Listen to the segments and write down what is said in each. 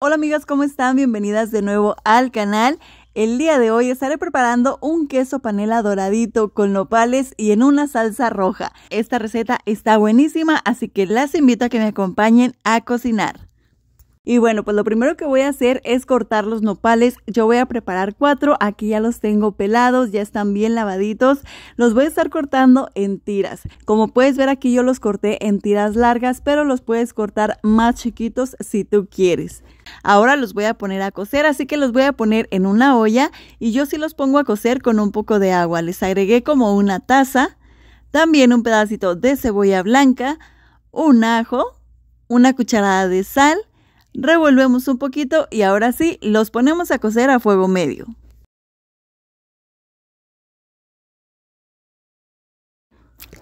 Hola amigas, ¿cómo están? Bienvenidas de nuevo al canal. El día de hoy estaré preparando un queso panela doradito con nopales y en una salsa roja. Esta receta está buenísima, así que las invito a que me acompañen a cocinar. Y bueno, pues lo primero que voy a hacer es cortar los nopales. Yo voy a preparar cuatro. Aquí ya los tengo pelados, ya están bien lavaditos. Los voy a estar cortando en tiras. Como puedes ver aquí yo los corté en tiras largas, pero los puedes cortar más chiquitos si tú quieres. Ahora los voy a poner a cocer, así que los voy a poner en una olla y yo sí los pongo a cocer con un poco de agua. Les agregué como una taza, también un pedacito de cebolla blanca, un ajo, una cucharada de sal, revolvemos un poquito y ahora sí los ponemos a cocer a fuego medio.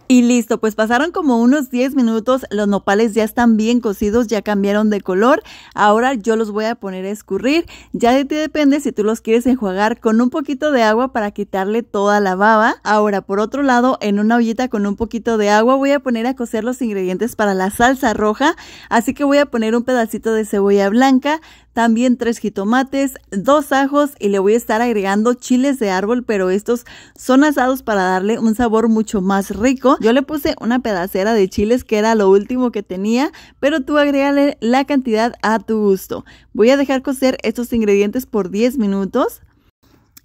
Y listo, pues pasaron como unos 10 minutos, los nopales ya están bien cocidos, ya cambiaron de color, ahora yo los voy a poner a escurrir, ya de ti depende si tú los quieres enjuagar con un poquito de agua para quitarle toda la baba. Ahora, por otro lado, en una ollita con un poquito de agua voy a poner a cocer los ingredientes para la salsa roja, así que voy a poner un pedacito de cebolla blanca, también tres jitomates, dos ajos y le voy a estar agregando chiles de árbol, pero estos son asados para darle un sabor mucho más rico. Yo le puse una pedacera de chiles que era lo último que tenía, pero tú agrégale la cantidad a tu gusto. Voy a dejar cocer estos ingredientes por 10 minutos.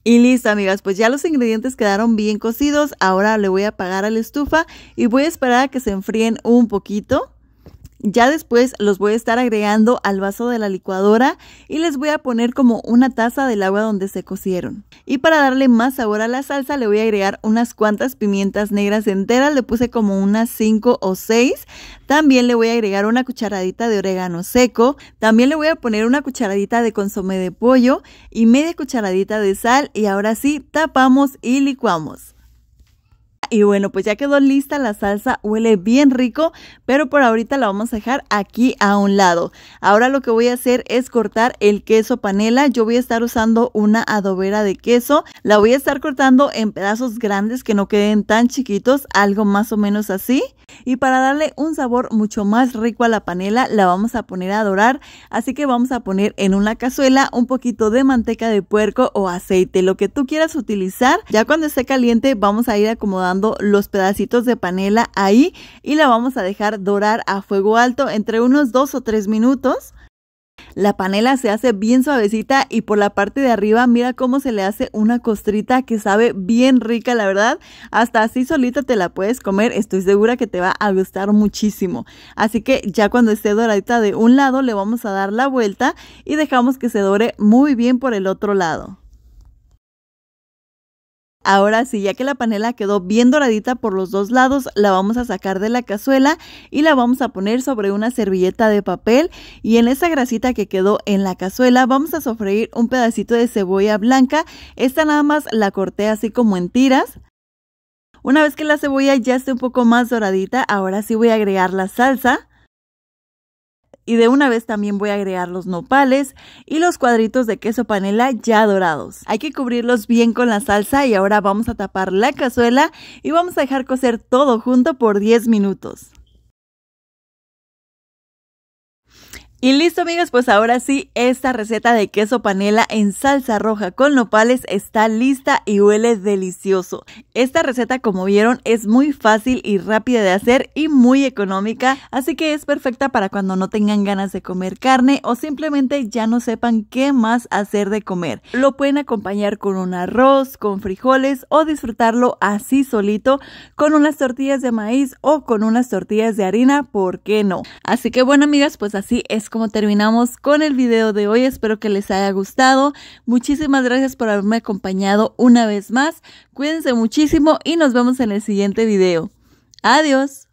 Y listo, amigas, pues ya los ingredientes quedaron bien cocidos. Ahora le voy a apagar a la estufa y voy a esperar a que se enfríen un poquito. Ya después los voy a estar agregando al vaso de la licuadora y les voy a poner como una taza del agua donde se cocieron. Y para darle más sabor a la salsa le voy a agregar unas cuantas pimientas negras enteras, le puse como unas 5 o 6. También le voy a agregar una cucharadita de orégano seco, también le voy a poner una cucharadita de consomé de pollo y media cucharadita de sal y ahora sí tapamos y licuamos. Y bueno, pues ya quedó lista la salsa, huele bien rico, pero por ahorita la vamos a dejar aquí a un lado. Ahora lo que voy a hacer es cortar el queso panela. Yo voy a estar usando una adobera de queso. La voy a estar cortando en pedazos grandes que no queden tan chiquitos, algo más o menos así. Y para darle un sabor mucho más rico a la panela, la vamos a poner a dorar. Así que vamos a poner en una cazuela un poquito de manteca de puerco o aceite, lo que tú quieras utilizar. Ya cuando esté caliente vamos a ir acomodando los pedacitos de panela ahí y la vamos a dejar dorar a fuego alto entre unos 2 o 3 minutos. La panela se hace bien suavecita y por la parte de arriba mira cómo se le hace una costrita que sabe bien rica, la verdad. Hasta así solita te la puedes comer, estoy segura que te va a gustar muchísimo. Así que ya cuando esté doradita de un lado le vamos a dar la vuelta y dejamos que se dore muy bien por el otro lado. Ahora sí, ya que la panela quedó bien doradita por los dos lados, la vamos a sacar de la cazuela y la vamos a poner sobre una servilleta de papel y en esa grasita que quedó en la cazuela vamos a sofreír un pedacito de cebolla blanca. Esta nada más la corté así como en tiras. Una vez que la cebolla ya esté un poco más doradita, ahora sí voy a agregar la salsa y de una vez también voy a agregar los nopales y los cuadritos de queso panela ya dorados. Hay que cubrirlos bien con la salsa y ahora vamos a tapar la cazuela y vamos a dejar cocer todo junto por 10 minutos. Y listo amigos, pues ahora sí, esta receta de queso panela en salsa roja con nopales está lista y huele delicioso. Esta receta como vieron es muy fácil y rápida de hacer y muy económica, así que es perfecta para cuando no tengan ganas de comer carne o simplemente ya no sepan qué más hacer de comer. Lo pueden acompañar con un arroz, con frijoles o disfrutarlo así solito con unas tortillas de maíz o con unas tortillas de harina, ¿por qué no? Así que bueno amigas, pues así es como terminamos con el video de hoy. Espero que les haya gustado. Muchísimas gracias por haberme acompañado una vez más. Cuídense muchísimo y nos vemos en el siguiente video. Adiós.